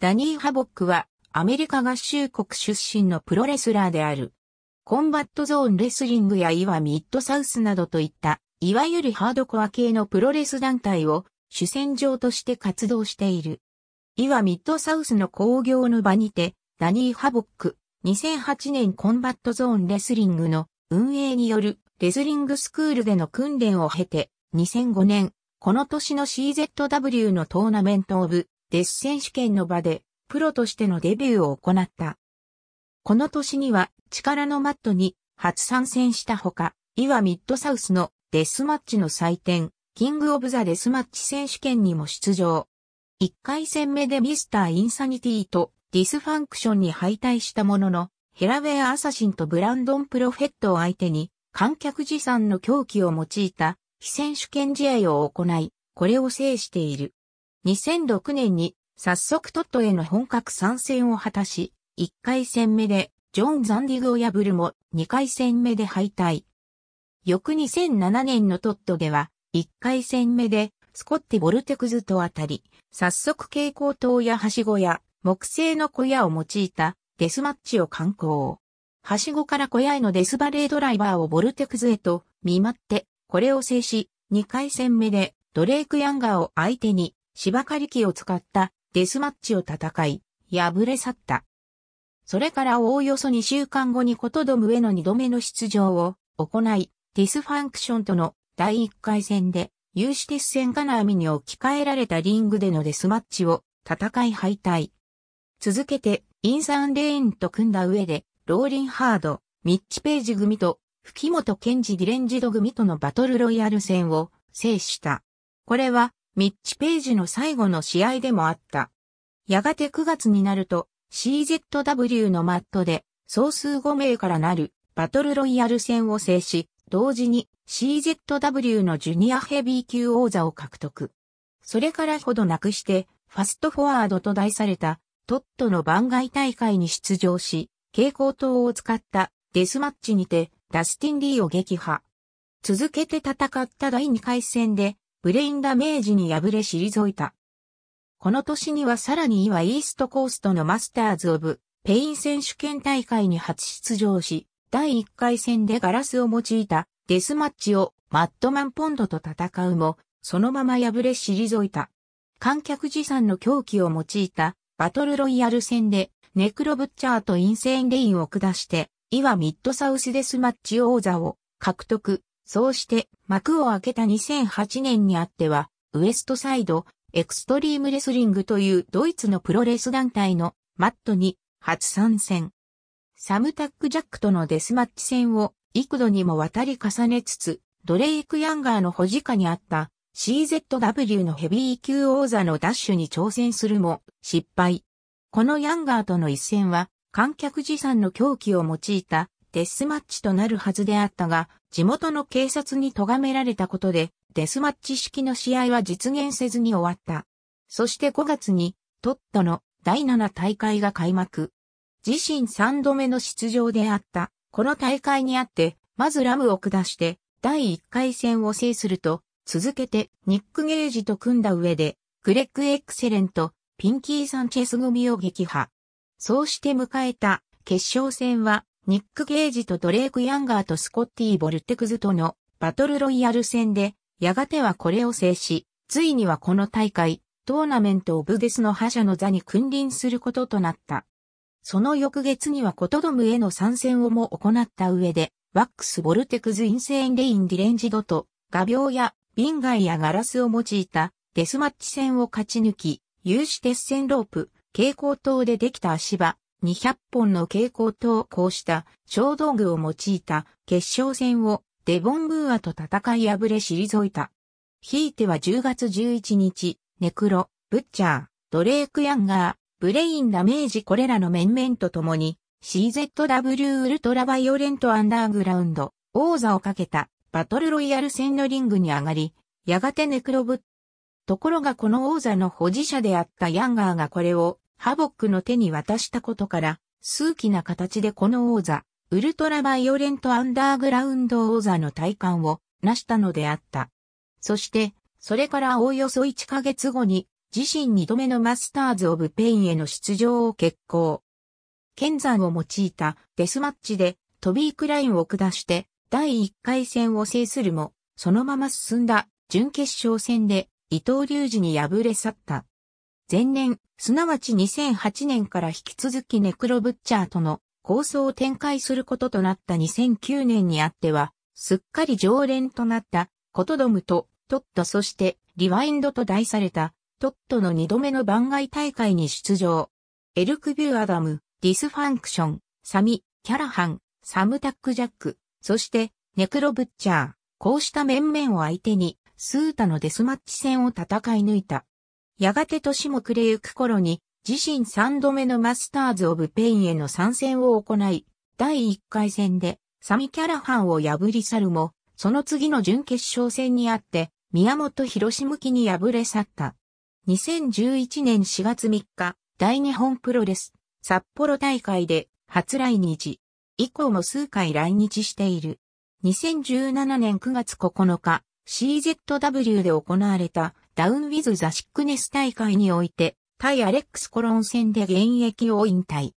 ダニー・ハボックはアメリカ合衆国出身のプロレスラーである。コンバットゾーンレスリングや岩ミッドサウスなどといった、いわゆるハードコア系のプロレス団体を主戦場として活動している。岩ミッドサウスの工業の場にて、ダニー・ハボック、2008年コンバットゾーンレスリングの運営によるレスリングスクールでの訓練を経て、2005年、この年の CZW のトーナメントオブデス選手権の場で、プロとしてのデビューを行った。この年には、力のマットに初参戦したほか、イワミッドサウスのデスマッチの祭典、キングオブザデスマッチ選手権にも出場。1回戦目でミスターインサニティとディスファンクションに敗退したものの、ヘラウェアアサシンとブランドンプロフェットを相手に、観客持参の狂気を用いた非選手権試合を行い、これを制している。2006年に早速トットへの本格参戦を果たし、1回戦目でジョン・ザンディグを破るも2回戦目で敗退。翌2007年のトットでは1回戦目でスコッティ・ボルテクズと当たり、早速蛍光灯やはしごや木製の小屋を用いたデスマッチを敢行。はしごから小屋へのデスバレードライバーをボルテクズへと見舞って、これを制し、2回戦目でドレイク・ヤンガーを相手に芝刈り機を使ったデスマッチを戦い、敗れ去った。それからおおよそ2週間後にことどむへの2度目の出場を行い、ディスファンクションとの第1回戦で、有刺鉄線金網に置き換えられたリングでのデスマッチを戦い敗退。続けて、インサンレーンと組んだ上で、ローリンハード、ミッチ・ページ組と、吹本健治・ディレンジド組とのバトルロイヤル戦を制した。これは、ミッチ・ページの最後の試合でもあった。やがて9月になると CZW のマットで総数5名からなるバトルロイヤル戦を制し、同時に CZW のジュニアヘビー級王座を獲得。それからほどなくして、ファストフォワードと題されたトットの番外大会に出場し、蛍光灯を使ったデスマッチにてダスティン・リーを撃破。続けて戦った第2回戦でブレインダメージに敗れ退いた。この年にはさらにはイーストコーストのマスターズ・オブ・ペイン選手権大会に初出場し、第1回戦でガラスを用いたデスマッチをマットマンポンドと戦うも、そのまま敗れ退いた。観客持参の狂気を用いたバトルロイヤル戦でネクロブッチャーとインセインレインを下して、イワミッドサウスデスマッチ王座を獲得。そうして幕を開けた2008年にあっては、ウエストサイド、エクストリームレスリングというドイツのプロレス団体のマットに初参戦。サムタック・ジャックとのデスマッチ戦を幾度にも渡り重ねつつ、ドレイク・ヤンガーの保持下にあった CZW のヘビー級王座のダッシュに挑戦するも失敗。このヤンガーとの一戦は観客持参の狂気を用いたデスマッチとなるはずであったが、地元の警察に咎められたことで、デスマッチ式の試合は実現せずに終わった。そして5月に、トットの第7大会が開幕。自身3度目の出場であった。この大会にあって、まずラムを下して、第1回戦を制すると、続けてニック・ゲージと組んだ上で、グレッグ・エクセレント、ピンキー・サンチェス組を撃破。そうして迎えた決勝戦はニック・ゲージとドレイク・ヤンガーとスコッティ・ボルテクズとのバトルロイヤル戦で、やがてはこれを制し、ついにはこの大会、トーナメント・オブ・デスの覇者の座に君臨することとなった。その翌月にはコトドムへの参戦をも行った上で、ワックス・ボルテクズ・インセイン・レイン・ディレンジドと、画鋲や瓶外やガラスを用いたデスマッチ戦を勝ち抜き、有刺鉄線ロープ、蛍光灯でできた足場、200本の蛍光灯をこうした小道具を用いた決勝戦をデボンブーアと戦い破れ退いた。ひいては10月11日、ネクロ、ブッチャー、ドレーク・ヤンガー、ブレイン・ダメージこれらの面々と共に CZW ウルトラバイオレント・アンダーグラウンド王座をかけたバトルロイヤル戦のリングに上がり、やがてネクロブところがこの王座の保持者であったヤンガーがこれをハボックの手に渡したことから、数奇な形でこの王座、ウルトラバイオレントアンダーグラウンド王座の体感を成したのであった。そして、それからおおよそ1ヶ月後に、自身2度目のマスターズ・オブ・ペインへの出場を決行。剣山を用いたデスマッチでトビー・クラインを下して第1回戦を制するも、そのまま進んだ準決勝戦で伊藤隆二に敗れ去った。前年、すなわち2008年から引き続きネクロブッチャーとの構想を展開することとなった2009年にあっては、すっかり常連となったコトドムとトットそしてリワインドと題されたトットの2度目の番外大会に出場。エルクビューアダム、ディスファンクション、サミ、キャラハン、サムタックジャック、そしてネクロブッチャー。こうした面々を相手にスータのデスマッチ戦を戦い抜いた。やがて年も暮れゆく頃に、自身3度目のマスターズ・オブ・ペインへの参戦を行い、第1回戦で、サミ・キャラハンを破り去るも、その次の準決勝戦にあって、宮本博士向きに敗れ去った。2011年4月3日、大日本プロレス、札幌大会で初来日。以降も数回来日している。2017年9月9日、CZW で行われたダウンウィズ・ザ・シックネス大会において、対アレックス・コロン戦で現役を引退。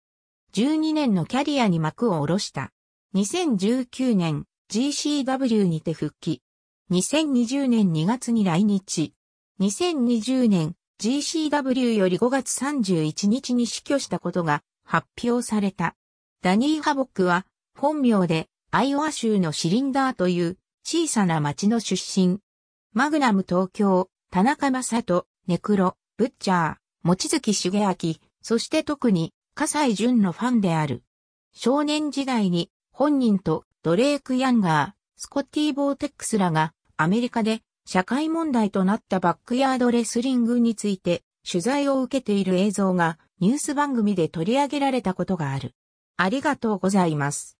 12年のキャリアに幕を下ろした。2019年 GCW にて復帰。2020年2月に来日。2020年 GCW より5月31日に死去したことが発表された。ダニー・ハボックは本名でアイオワ州のシリンダーという小さな町の出身。マグナム東京田中正人、ネクロ、ブッチャー、望月茂明、そして特に、笠西淳のファンである。少年時代に、本人とドレーク・ヤンガー、スコッティ・ボーテックスらが、アメリカで社会問題となったバックヤードレスリングについて取材を受けている映像がニュース番組で取り上げられたことがある。ありがとうございます。